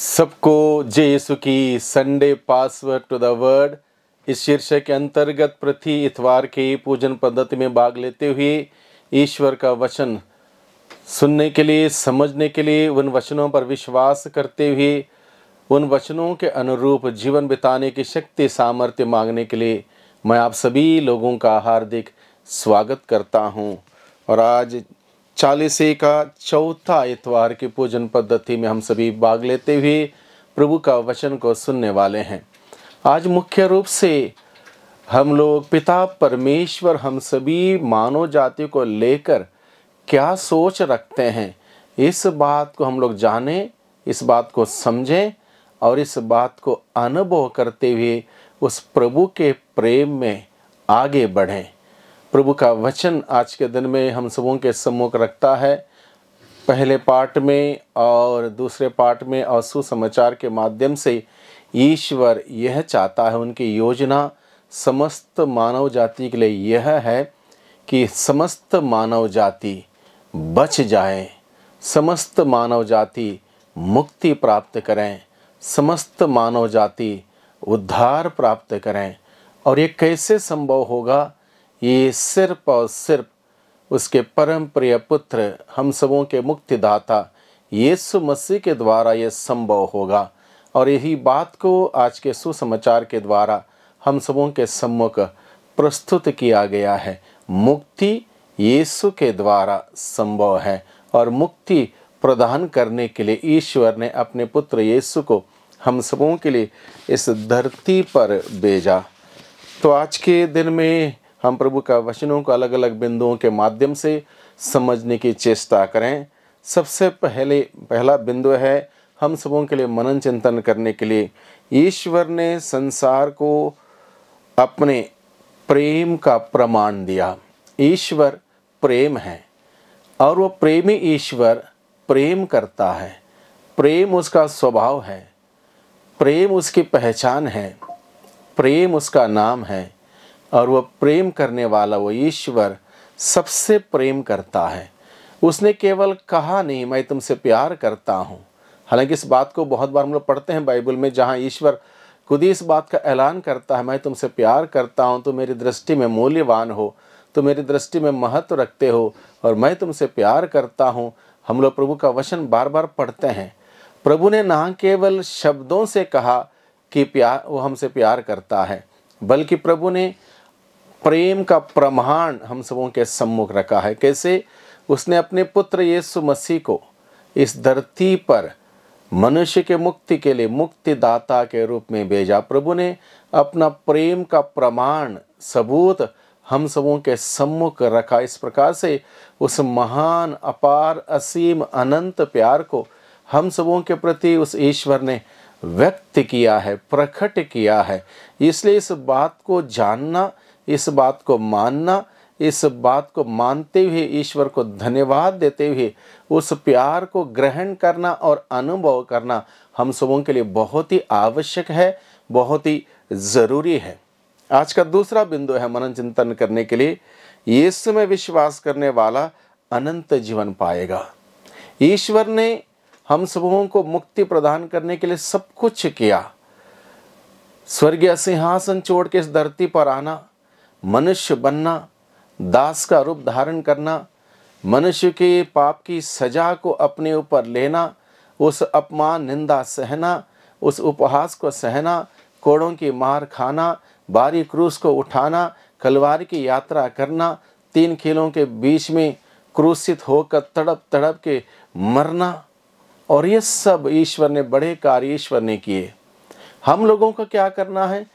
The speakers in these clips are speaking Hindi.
सबको जय यीशु की Sunday password to the word इस शीर्षक के अंतर्गत प्रति इतवार के पूजन पद्धति में भाग लेते हुए ईश्वर का वचन सुनने के लिए समझने के लिए उन वचनों पर विश्वास करते हुए उन वचनों के अनुरूप जीवन बिताने की शक्ति सामर्थ्य मांगने के लिए मैं आप सभी लोगों का हार्दिक स्वागत करता हूं और आज चालीसे का चौथा इतवार की पूजन पद्धति में हम सभी भाग लेते हुए प्रभु का वचन को सुनने वाले हैं आज मुख्य रूप से हम लोग पिता परमेश्वर हम सभी मानव जाति को लेकर क्या सोच रखते हैं इस बात को हम लोग जाने इस बात को समझें और इस बात को अनुभव करते हुए उस प्रभु के प्रेम में आगे बढ़ें प्रभु का वचन आज के दिन में हम सबों के सम्मुख रखता है पहले पार्ट में और दूसरे पार्ट में और सुसमाचार के माध्यम से ईश्वर यह चाहता है उनकी योजना समस्त मानव जाति के लिए यह है कि समस्त मानव जाति बच जाए समस्त मानव जाति मुक्ति प्राप्त करें समस्त मानव जाति उद्धार प्राप्त करें और ये कैसे संभव होगा ये सिर्फ और सिर्फ उसके परम प्रिय पुत्र हम सबों के मुक्तिदाता यीशु मसीह के द्वारा ये संभव होगा और यही बात को आज के सुसमाचार के द्वारा हम सबों के सम्मुख प्रस्तुत किया गया है मुक्ति यीशु के द्वारा संभव है और मुक्ति प्रदान करने के लिए ईश्वर ने अपने पुत्र यीशु को हम सबों के लिए इस धरती पर भेजा तो आज के दिन में हम प्रभु का वचनों को अलग अलग बिंदुओं के माध्यम से समझने की चेष्टा करें सबसे पहले पहला बिंदु है हम सबों के लिए मनन चिंतन करने के लिए ईश्वर ने संसार को अपने प्रेम का प्रमाण दिया ईश्वर प्रेम है और वो प्रेमी ईश्वर प्रेम करता है प्रेम उसका स्वभाव है प्रेम उसकी पहचान है प्रेम उसका नाम है और वह प्रेम करने वाला वो ईश्वर सबसे प्रेम करता है उसने केवल कहा नहीं मैं तुमसे प्यार करता हूँ हालांकि इस बात को बहुत बार हम लोग पढ़ते हैं बाइबल में जहाँ ईश्वर खुद ही इस बात का ऐलान करता है मैं तुमसे प्यार करता हूँ तो मेरी दृष्टि में मूल्यवान हो तो मेरी दृष्टि में महत्व रखते हो और मैं तुमसे प्यार करता हूँ हम लोग प्रभु का वचन बार बार पढ़ते हैं प्रभु ने ना केवल शब्दों से कहा कि प्यार वो हमसे प्यार करता है बल्कि प्रभु ने प्रेम का प्रमाण हम सबों के सम्मुख रखा है कैसे उसने अपने पुत्र यीशु मसीह को इस धरती पर मनुष्य के मुक्ति के लिए मुक्तिदाता के रूप में भेजा प्रभु ने अपना प्रेम का प्रमाण सबूत हम सबों के सम्मुख रखा इस प्रकार से उस महान अपार असीम अनंत प्यार को हम सबों के प्रति उस ईश्वर ने व्यक्त किया है प्रकट किया है इसलिए इस बात को जानना इस बात को मानना इस बात को मानते हुए ईश्वर को धन्यवाद देते हुए उस प्यार को ग्रहण करना और अनुभव करना हम सबों के लिए बहुत ही आवश्यक है बहुत ही ज़रूरी है आज का दूसरा बिंदु है मनन चिंतन करने के लिए यीशु में विश्वास करने वाला अनंत जीवन पाएगा ईश्वर ने हम सबों को मुक्ति प्रदान करने के लिए सब कुछ किया स्वर्गीय सिंहासन छोड़ के इस धरती पर आना मनुष्य बनना दास का रूप धारण करना मनुष्य के पाप की सजा को अपने ऊपर लेना उस अपमान निंदा सहना उस उपहास को सहना कोड़ों की मार खाना बारी क्रूस को उठाना कलवार की यात्रा करना तीन खेलों के बीच में क्रूसित होकर तड़प तड़प के मरना और ये सब ईश्वर ने बड़े कार्य ईश्वर ने किए हम लोगों को क्या करना है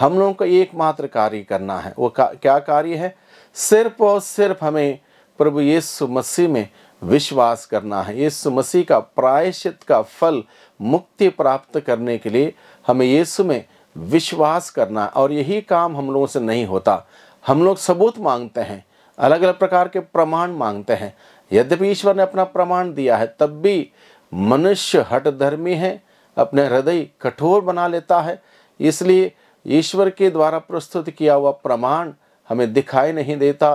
हम लोगों को एकमात्र कार्य करना है वो का, क्या कार्य है सिर्फ और सिर्फ हमें प्रभु यीशु मसीह में विश्वास करना है यीशु मसीह का प्रायश्चित का फल मुक्ति प्राप्त करने के लिए हमें यीशु में विश्वास करना और यही काम हम लोगों से नहीं होता हम लोग सबूत मांगते हैं अलग अलग प्रकार के प्रमाण मांगते हैं यद्यपि ईश्वर ने अपना प्रमाण दिया है तब भी मनुष्य हटधर्मी है अपने हृदय कठोर बना लेता है इसलिए ईश्वर के द्वारा प्रस्तुत किया हुआ प्रमाण हमें दिखाई नहीं देता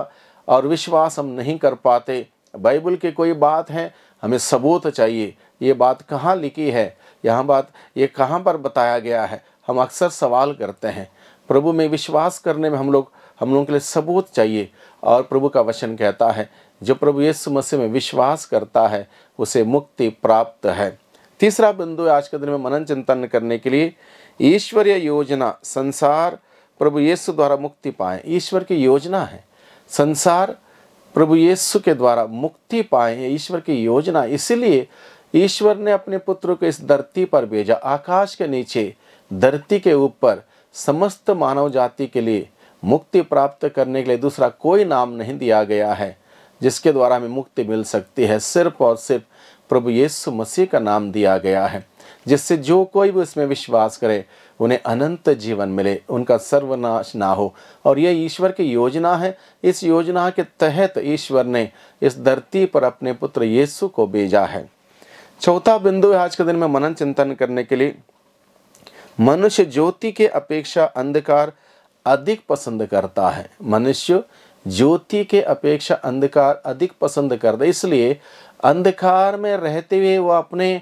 और विश्वास हम नहीं कर पाते बाइबल की कोई बात है हमें सबूत चाहिए ये बात कहाँ लिखी है यहाँ बात ये कहाँ पर बताया गया है हम अक्सर सवाल करते हैं प्रभु में विश्वास करने में हम लोग हम लोगों के लिए सबूत चाहिए और प्रभु का वचन कहता है जो प्रभु यीशु मसीह में विश्वास करता है उसे मुक्ति प्राप्त है तीसरा बिंदु आज के दिन में मनन चिंतन करने के लिए ईश्वरीय योजना संसार प्रभु येसु द्वारा मुक्ति पाए ईश्वर की योजना है संसार प्रभु येसु के द्वारा मुक्ति पाए ईश्वर की योजना इसीलिए ईश्वर ने अपने पुत्र को इस धरती पर भेजा आकाश के नीचे धरती के ऊपर समस्त मानव जाति के लिए मुक्ति प्राप्त करने के लिए दूसरा कोई नाम नहीं दिया गया है जिसके द्वारा हमें मुक्ति मिल सकती है सिर्फ और सिर्फ प्रभु येसु मसीह का नाम दिया गया है जिससे जो कोई भी उसमें विश्वास करे उन्हें अनंत जीवन मिले उनका सर्वनाश ना हो और यह ईश्वर की योजना है इस योजना के तहत ईश्वर ने इस धरती पर अपने पुत्र येसु को भेजा है चौथा बिंदु है आज के दिन में मनन चिंतन करने के लिए मनुष्य ज्योति के अपेक्षा अंधकार अधिक पसंद करता है मनुष्य ज्योति के अपेक्षा अंधकार अधिक पसंद करता है इसलिए अंधकार में रहते हुए वह अपने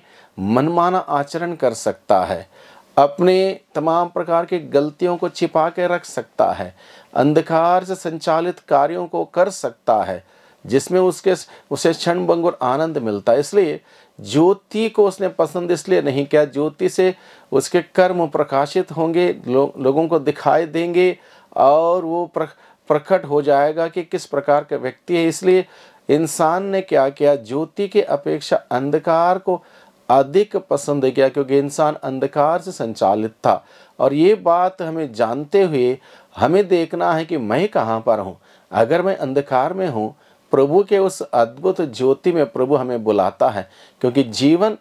मनमाना आचरण कर सकता है अपने तमाम प्रकार की गलतियों को छिपा के रख सकता है अंधकार से संचालित कार्यों को कर सकता है जिसमें उसके उसे क्षण भंगुर आनंद मिलता है इसलिए ज्योति को उसने पसंद इसलिए नहीं किया ज्योति से उसके कर्म प्रकाशित होंगे लो, लोगों को दिखाई देंगे और वो प्र, प्रकट हो जाएगा कि किस प्रकार का व्यक्ति है इसलिए इंसान ने क्या किया ज्योति के अपेक्षा अंधकार को अधिक पसंद किया क्योंकि इंसान अंधकार से संचालित था और ये बात हमें जानते हुए हमें देखना है कि मैं कहाँ पर हूँ अगर मैं अंधकार में हूँ प्रभु के उस अद्भुत ज्योति में प्रभु हमें बुलाता है क्योंकि जीवन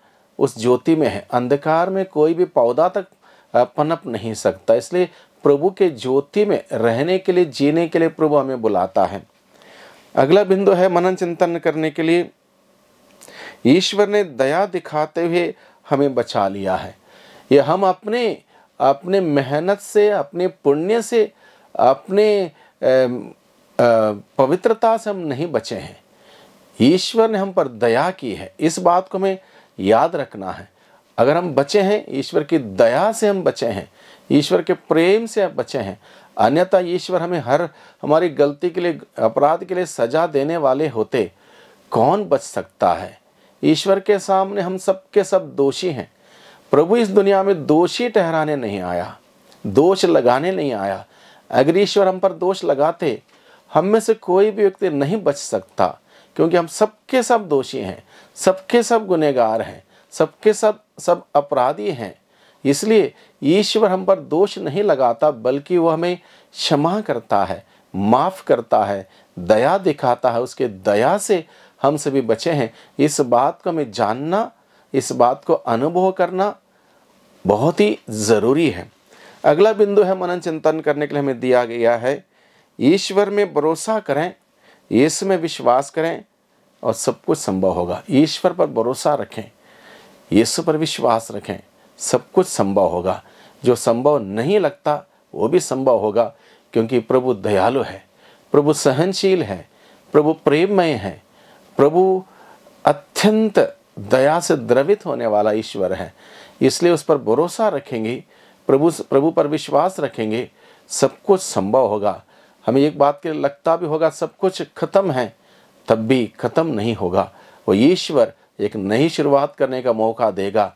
उस ज्योति में है अंधकार में कोई भी पौधा तक पनप नहीं सकता इसलिए प्रभु के ज्योति में रहने के लिए जीने के लिए प्रभु हमें बुलाता है अगला बिंदु है मनन चिंतन करने के लिए ईश्वर ने दया दिखाते हुए हमें बचा लिया है ये हम अपने अपने मेहनत से अपने पुण्य से अपने पवित्रता से हम नहीं बचे हैं ईश्वर ने हम पर दया की है इस बात को हमें याद रखना है अगर हम बचे हैं ईश्वर की दया से हम बचे हैं ईश्वर के प्रेम से हम बचे हैं अन्यथा ईश्वर हमें हर हमारी गलती के लिए अपराध के लिए सजा देने वाले होते कौन बच सकता है ईश्वर के सामने हम सब के सब दोषी हैं प्रभु इस दुनिया में दोषी ठहराने नहीं आया दोष लगाने नहीं आया अगर ईश्वर हम पर दोष लगाते हम में से कोई भी व्यक्ति नहीं बच सकता क्योंकि हम सबके सब दोषी हैं सबके सब गुनेगार हैं सबके सब सब अपराधी हैं इसलिए ईश्वर हम पर दोष नहीं लगाता बल्कि वह हमें क्षमा करता है माफ़ करता है दया दिखाता है उसके दया से हम सभी बचे हैं इस बात को हमें जानना इस बात को अनुभव करना बहुत ही ज़रूरी है अगला बिंदु है मनन चिंतन करने के लिए हमें दिया गया है ईश्वर में भरोसा करें यीशु में विश्वास करें और सब कुछ संभव होगा ईश्वर पर भरोसा रखें यीशु पर विश्वास रखें सब कुछ संभव होगा जो संभव नहीं लगता वो भी संभव होगा क्योंकि प्रभु दयालु है प्रभु सहनशील है प्रभु प्रेममय है प्रभु अत्यंत दया से द्रवित होने वाला ईश्वर है इसलिए उस पर भरोसा रखेंगे प्रभु प्रभु पर विश्वास रखेंगे सब कुछ संभव होगा हमें एक बात के लगता भी होगा सब कुछ खत्म है तब भी खत्म नहीं होगा वो ईश्वर एक नई शुरुआत करने का मौका देगा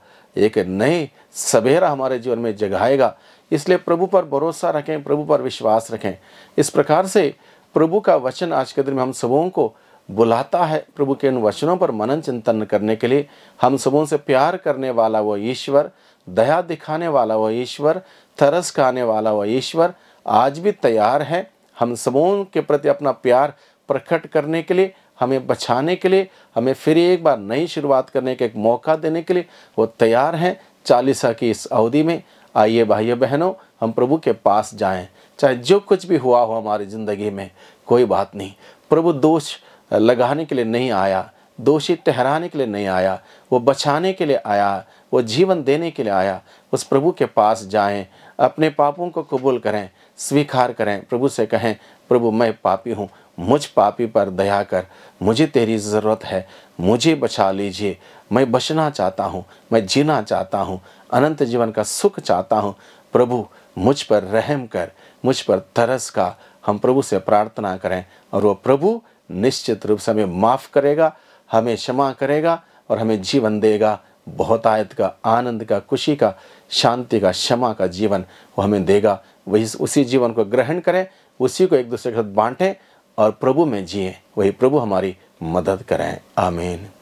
एक नए सवेरा हमारे जीवन में जगाएगा इसलिए प्रभु पर भरोसा रखें प्रभु पर विश्वास रखें इस प्रकार से प्रभु का वचन आज के दिन में हम सबों को बुलाता है प्रभु के इन वचनों पर मनन चिंतन करने के लिए हम सबों से प्यार करने वाला वह ईश्वर दया दिखाने वाला वह ईश्वर तरस खाने वाला वह ईश्वर आज भी तैयार है हम सबों के प्रति अपना प्यार प्रकट करने के लिए हमें बचाने के लिए हमें फिर एक बार नई शुरुआत करने का एक मौका देने के लिए वो तैयार हैं चालीसा की इस अवधि में आइए भाइयों बहनों हम प्रभु के पास जाएं चाहे जो कुछ भी हुआ हो हमारी ज़िंदगी में कोई बात नहीं प्रभु दोष लगाने के लिए नहीं आया दोषी ठहराने के लिए नहीं आया वो बचाने के लिए आया वो जीवन देने के लिए आया उस प्रभु के पास जाएं अपने पापों को कबूल करें स्वीकार करें प्रभु से कहें प्रभु मैं पापी हूँ मुझ पापी पर दया कर मुझे तेरी ज़रूरत है मुझे बचा लीजिए मैं बचना चाहता हूँ मैं जीना चाहता हूँ अनंत जीवन का सुख चाहता हूँ प्रभु मुझ पर रहम कर मुझ पर तरस का हम प्रभु से प्रार्थना करें और वह प्रभु निश्चित रूप से हमें माफ़ करेगा हमें क्षमा करेगा और हमें जीवन देगा बहुतायत का आनंद का खुशी का शांति का क्षमा का जीवन वो हमें देगा वही उसी जीवन को ग्रहण करें उसी को एक दूसरे के साथ बांटें और प्रभु में जिए वही प्रभु हमारी मदद करें आमीन